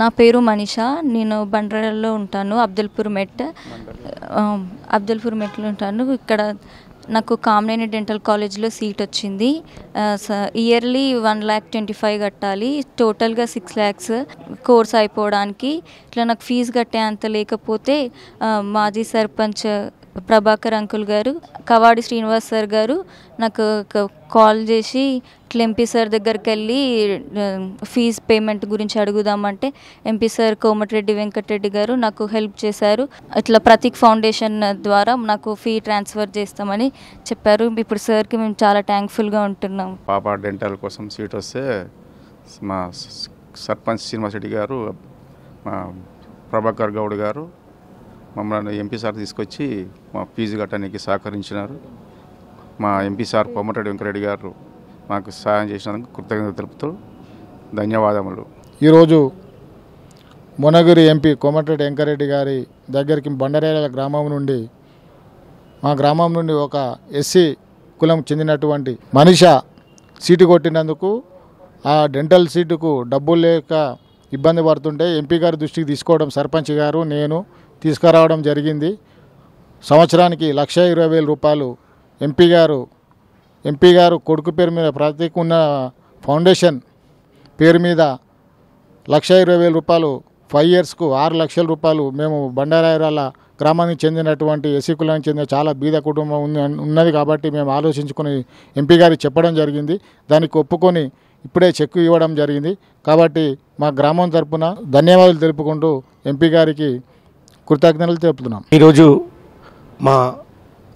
నా పేరు మనీషా నేను బండ్రాలో ఉంటాను అబ్దుల్పూర్ మెట్ అబ్దుల్పూర్ మెట్లో ఉంటాను ఇక్కడ నాకు కామనేని డెంటల్ కాలేజ్లో సీట్ వచ్చింది yearly one lakh twenty five కట్టాలి టోటల్గా సిక్స్ ల్యాక్స్ కోర్స్ అయిపోవడానికి ఇట్లా నాకు ఫీజు కట్టే అంత లేకపోతే మాజీ సర్పంచ్ ప్రభాకర్ అంకుల్ గారు కవాడి శ్రీనివాస్ సార్ గారు నాకు కాల్ చేసి ఇట్లా ఎంపీ సార్ దగ్గరికి వెళ్ళి ఫీజ్ పేమెంట్ గురించి అడుగుదామంటే ఎంపీ సార్ కోమటిరెడ్డి వెంకటరెడ్డి గారు నాకు హెల్ప్ చేశారు ఇట్లా ప్రతీక్ ఫౌండేషన్ ద్వారా నాకు ఫీ ట్రాన్స్ఫర్ చేస్తామని చెప్పారు ఇప్పుడు సార్కి మేము చాలా థ్యాంక్ఫుల్గా ఉంటున్నాం పాప డెంటల్ కోసం సీట్ వస్తే మా సర్పంచ్ శ్రీనివాసరెడ్డి గారు మా ప్రభాకర్ గౌడ్ గారు మమ్మల్ని ఎంపీ సార్ తీసుకొచ్చి మా ఫీజు కట్టడానికి సహకరించినారు మా ఎంపీ సార్ పొమ్మటడి వెంకరెడ్డి గారు మాకు సహాయం చేసినందుకు కృతజ్ఞత తెలుపుతూ ధన్యవాదములు ఈరోజు మునగిరి ఎంపీ కోమటిరెడ్డి వెంకరెడ్డి గారి దగ్గరికి బండరేల గ్రామం నుండి మా గ్రామం నుండి ఒక ఎస్సీ కులం చెందినటువంటి మనిష సీటు కొట్టినందుకు ఆ డెంటల్ సీటుకు డబ్బులు లేక ఇబ్బంది పడుతుంటే ఎంపీ గారి దృష్టికి తీసుకోవడం సర్పంచ్ గారు నేను తీసుకురావడం జరిగింది సంవత్సరానికి లక్ష ఇరవై వేల రూపాయలు ఎంపీ గారు ఎంపీ గారు కొడుకు పేరు మీద ప్రత్యేక ఉన్న ఫౌండేషన్ పేరు మీద లక్ష ఇరవై వేల రూపాయలు ఫైవ్ ఇయర్స్కు ఆరు లక్షల రూపాయలు మేము బండారాయరాల గ్రామానికి చెందినటువంటి ఎస్సీ కులానికి చెందిన చాలా బీద కుటుంబం ఉంది ఉన్నది కాబట్టి మేము ఆలోచించుకుని ఎంపీ గారికి చెప్పడం జరిగింది దానికి ఒప్పుకొని ఇప్పుడే చెక్కు ఇవ్వడం జరిగింది కాబట్టి మా గ్రామం తరపున ధన్యవాదాలు తెలుపుకుంటూ ఎంపీ గారికి కృతజ్ఞతలు తెలుపుతున్నాం ఈరోజు మా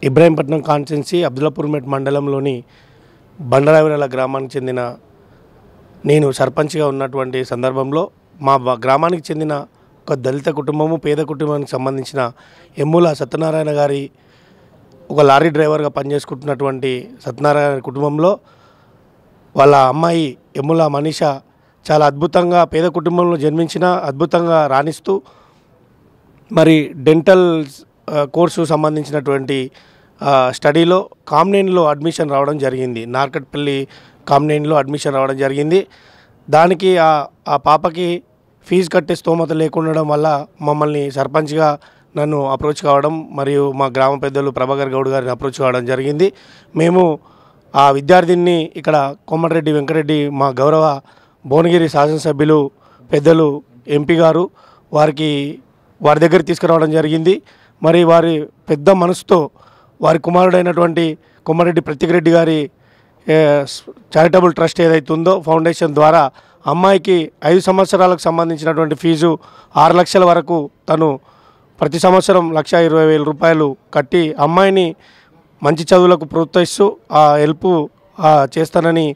ఇబ్రాహీంపట్నం కాన్స్టెన్సీ అబ్దుల్లాపూర్మెట్ మండలంలోని బండరావినల గ్రామానికి చెందిన నేను సర్పంచ్గా ఉన్నటువంటి సందర్భంలో మా గ్రామానికి చెందిన ఒక దళిత కుటుంబము పేద కుటుంబానికి సంబంధించిన ఎమ్ముల సత్యనారాయణ గారి ఒక లారీ డ్రైవర్గా పనిచేసుకుంటున్నటువంటి సత్యనారాయణ కుటుంబంలో వాళ్ళ అమ్మాయి ఎమ్ముల మనీష చాలా అద్భుతంగా పేద కుటుంబంలో జన్మించిన అద్భుతంగా రాణిస్తూ మరి డెంటల్ కోర్సు సంబంధించినటువంటి స్టడీలో కామ్నేన్లో అడ్మిషన్ రావడం జరిగింది నార్కట్పల్లి కామ్నేన్లో అడ్మిషన్ రావడం జరిగింది దానికి ఆ పాపకి ఫీజు కట్టే స్తోమత లేకుండడం వల్ల మమ్మల్ని సర్పంచ్గా నన్ను అప్రోచ్ కావడం మరియు మా గ్రామ పెద్దలు ప్రభాకర్ గౌడ్ గారిని అప్రోచ్ కావడం జరిగింది మేము ఆ విద్యార్థిని ఇక్కడ కొమ్మటిరెడ్డి వెంకరెడ్డి మా గౌరవ భువనగిరి శాసనసభ్యులు పెద్దలు ఎంపీ గారు వారికి వారి దగ్గర తీసుకురావడం జరిగింది మరి వారి పెద్ద మనసుతో వారి కుమారుడైనటువంటి ప్రత్యేక రెడ్డి గారి చారిటబుల్ ట్రస్ట్ ఏదైతే ఉందో ఫౌండేషన్ ద్వారా అమ్మాయికి ఐదు సంవత్సరాలకు సంబంధించినటువంటి ఫీజు ఆరు లక్షల వరకు తను ప్రతి సంవత్సరం లక్ష ఇరవై వేల రూపాయలు కట్టి అమ్మాయిని మంచి చదువులకు ప్రోత్సహిస్తూ ఆ హెల్ప్ చేస్తానని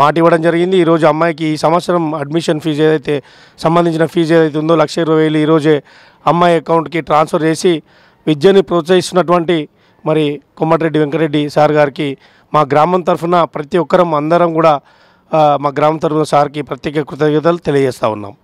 మాట ఇవ్వడం జరిగింది ఈరోజు అమ్మాయికి ఈ సంవత్సరం అడ్మిషన్ ఫీజు ఏదైతే సంబంధించిన ఫీజు ఏదైతే ఉందో లక్ష ఇరవై వేలు ఈరోజే అమ్మాయి అకౌంట్కి ట్రాన్స్ఫర్ చేసి విద్యని ప్రోత్సహిస్తున్నటువంటి మరి కొమ్మటిరెడ్డి వెంకటరెడ్డి సార్ గారికి మా గ్రామం తరఫున ప్రతి ఒక్కరం అందరం కూడా మా గ్రామం తరఫున సార్కి ప్రత్యేక కృతజ్ఞతలు తెలియజేస్తూ ఉన్నాం